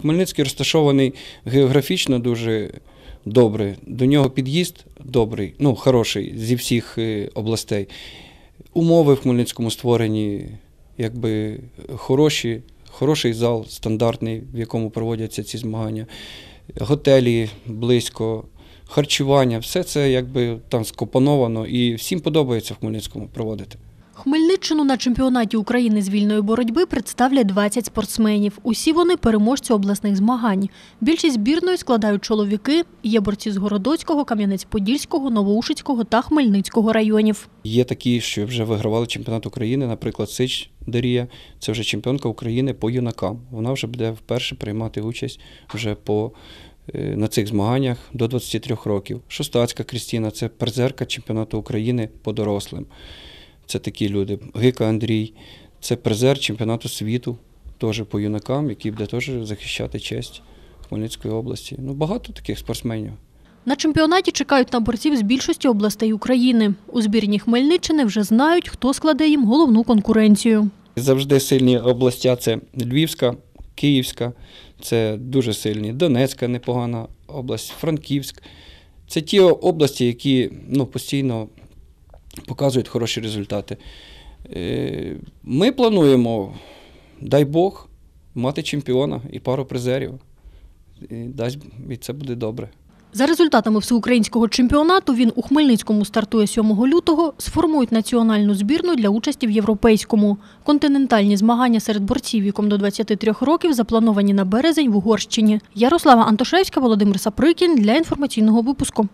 Хмельницький розташований географічно дуже добре. До нього під'їзд добрий, ну хороший зі всіх е, областей. Умови в Хмельницькому створені якби хороші, хороший зал, стандартний, в якому проводяться ці змагання, готелі близько, харчування все це якби там скопановано і всім подобається в Хмельницькому проводити. Хмельниччину на чемпіонаті України з вільної боротьби представлять 20 спортсменів. Усі вони переможці обласних змагань. Більшість збірної складають чоловіки. Є борці з Городоцького, Кам'янець-Подільського, Новоушицького та Хмельницького районів. Є такі, що вже вигравали чемпіонат України, наприклад, Сич Дарія. Це вже чемпіонка України по юнакам. Вона вже буде вперше приймати участь вже по. Е, на цих змаганнях до 23 років Шостацька Крістіна це призерка чемпіонату України по дорослим. Це такі люди. Гика Андрій, це призер чемпіонату світу, теж по юнакам, який буде теж захищати честь Хмельницької області. Ну багато таких спортсменів. На чемпіонаті чекають на борців з більшості областей України. У збірні Хмельниччини вже знають, хто складе їм головну конкуренцію. Завжди сильні області це Львівська, Київська, це дуже сильні. Донецька непогана область, Франківськ. Це ті області, які ну, постійно показують хороші результати. Е, ми плануємо, дай Бог, мати чемпіона і пару призерів. І це буде добре. За результатами всеукраїнського чемпіонату він у Хмельницькому стартує 7 лютого. Сформують національну збірну для участі в європейському. Континентальні змагання серед борців віком до 23 років заплановані на березень в Угорщині. Ярослава Антошевська, Володимир Саприкін для інформаційного випуску.